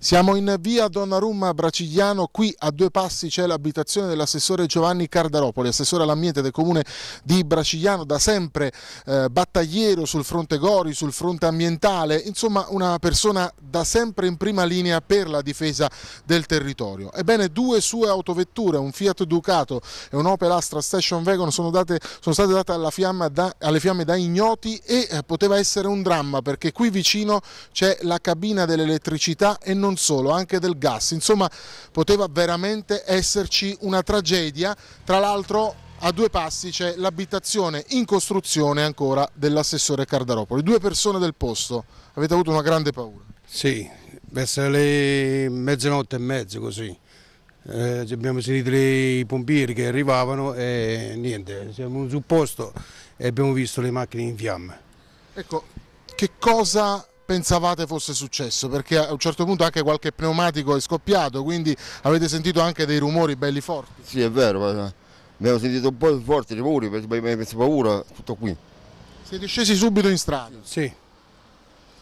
Siamo in via Donnarumma Bracigliano, qui a due passi c'è l'abitazione dell'assessore Giovanni Cardaropoli, assessore all'ambiente del comune di Bracigliano, da sempre eh, battagliero sul fronte Gori, sul fronte ambientale, insomma una persona da sempre in prima linea per la difesa del territorio. Ebbene due sue autovetture, un Fiat Ducato e un Opel Astra Station Wagon sono, date, sono state date da, alle fiamme da ignoti e eh, poteva essere un dramma perché qui vicino c'è la cabina dell'elettricità e non non solo, anche del gas. Insomma poteva veramente esserci una tragedia, tra l'altro a due passi c'è l'abitazione in costruzione ancora dell'assessore Cardaropoli. Due persone del posto, avete avuto una grande paura? Sì, verso le mezzanotte e mezzo così. Eh, abbiamo sentito i pompieri che arrivavano e niente, siamo sul posto e abbiamo visto le macchine in fiamme. Ecco, che cosa pensavate fosse successo? Perché a un certo punto anche qualche pneumatico è scoppiato, quindi avete sentito anche dei rumori belli forti. Sì, è vero, abbiamo sentito un po' forti i rumori, mi messo paura, tutto qui. Siete scesi subito in strada? Sì.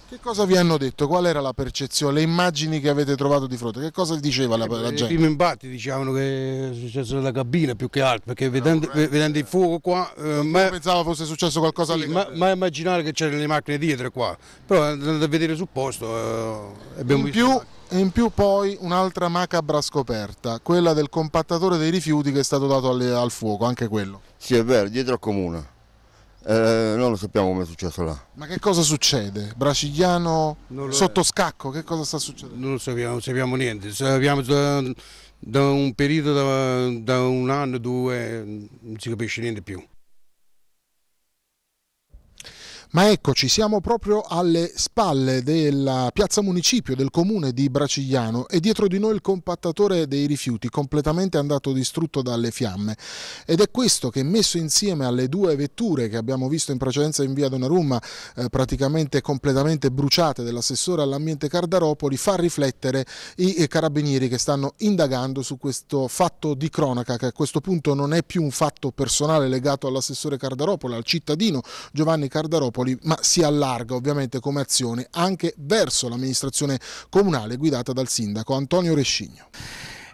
Che cosa vi hanno detto? Qual era la percezione, le immagini che avete trovato di fronte? Che cosa diceva la, la eh, gente? I primi impatti dicevano che è successo nella cabina più che altro, perché vedendo, no, ah, vedendo il fuoco qua... Eh, ma, pensavo fosse successo qualcosa sì, lì. Ma, ma, immaginare che c'erano le macchine dietro qua, però andando a vedere sul posto eh, abbiamo in visto... Più, e in più poi un'altra macabra scoperta, quella del compattatore dei rifiuti che è stato dato alle, al fuoco, anche quello. Sì è vero, dietro al comune eh, non lo sappiamo come è successo là. Ma che cosa succede? Bracigliano sotto scacco, che cosa sta succedendo? Non sappiamo, non sappiamo niente, sappiamo da, da un periodo, da, da un anno, due, non si capisce niente più. Ma eccoci, siamo proprio alle spalle della piazza municipio del comune di Bracigliano e dietro di noi il compattatore dei rifiuti completamente andato distrutto dalle fiamme. Ed è questo che messo insieme alle due vetture che abbiamo visto in precedenza in via Donnarumma eh, praticamente completamente bruciate dell'assessore all'ambiente Cardaropoli fa riflettere i carabinieri che stanno indagando su questo fatto di cronaca che a questo punto non è più un fatto personale legato all'assessore Cardaropoli, al cittadino Giovanni Cardaropoli Napoli, ma si allarga ovviamente come azione anche verso l'amministrazione comunale guidata dal sindaco Antonio Rescigno.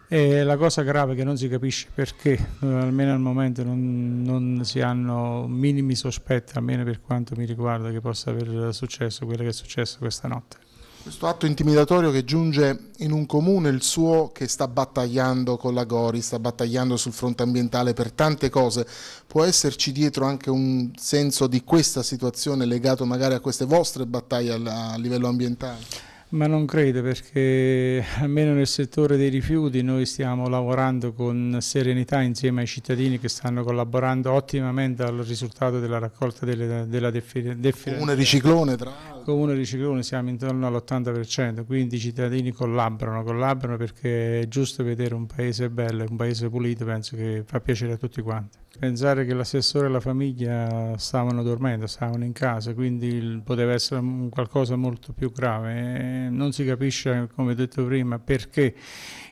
E la cosa grave è che non si capisce perché, eh, almeno al momento non, non, si hanno minimi sospetti, almeno per quanto mi riguarda, che possa aver successo quello che è successo questa notte questo atto intimidatorio che giunge in un comune, il suo, che sta battagliando con la Gori, sta battagliando sul fronte ambientale per tante cose, può esserci dietro anche un senso di questa situazione legato magari a queste vostre battaglie a livello ambientale? Ma non credo perché almeno nel settore dei rifiuti noi stiamo lavorando con serenità insieme ai cittadini che stanno collaborando ottimamente al risultato della raccolta delle, della deferenza. Comune riciclone tra l'altro. Comune riciclone siamo intorno all'80%, quindi i cittadini collaborano, collaborano perché è giusto vedere un paese bello, un paese pulito, penso che fa piacere a tutti quanti. Pensare che l'assessore e la famiglia stavano dormendo, stavano in casa, quindi poteva essere qualcosa molto più grave. Eh, non si capisce, come detto prima, perché,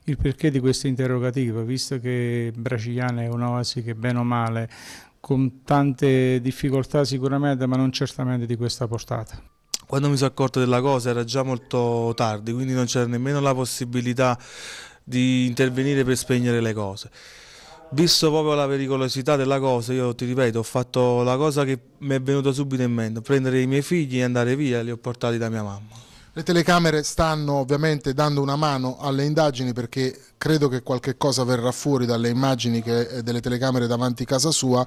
il perché di questa interrogativa, visto che Brasiliana è un'oasi che bene o male con tante difficoltà sicuramente, ma non certamente di questa portata. Quando mi sono accorto della cosa era già molto tardi, quindi non c'era nemmeno la possibilità di intervenire per spegnere le cose visto proprio la pericolosità della cosa, io ti ripeto, ho fatto la cosa che mi è venuta subito in mente, prendere i miei figli e andare via, li ho portati da mia mamma. Le telecamere stanno ovviamente dando una mano alle indagini perché credo che qualche cosa verrà fuori dalle immagini che, eh, delle telecamere davanti a casa sua.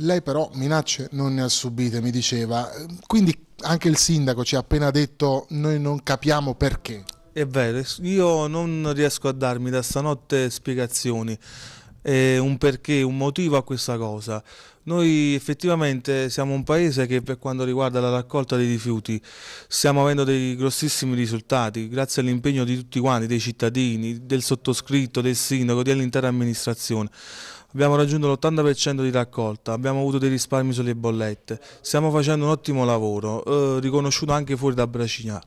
Lei però minacce non ne ha subite, mi diceva. Quindi anche il sindaco ci ha appena detto noi non capiamo perché. È vero, io non riesco a darmi da stanotte spiegazioni eh, un perché, un motivo a questa cosa. Noi effettivamente siamo un paese che per quanto riguarda la raccolta dei rifiuti stiamo avendo dei grossissimi risultati grazie all'impegno di tutti quanti, dei cittadini, del sottoscritto, del sindaco, dell'intera amministrazione. Abbiamo raggiunto l'80% di raccolta, abbiamo avuto dei risparmi sulle bollette, stiamo facendo un ottimo lavoro, eh, riconosciuto anche fuori da Bracina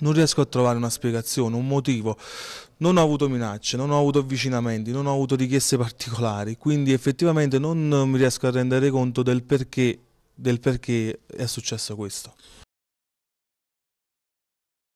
non riesco a trovare una spiegazione, un motivo. Non ho avuto minacce, non ho avuto avvicinamenti, non ho avuto richieste particolari, quindi effettivamente non mi riesco a rendere conto del perché, del perché è successo questo.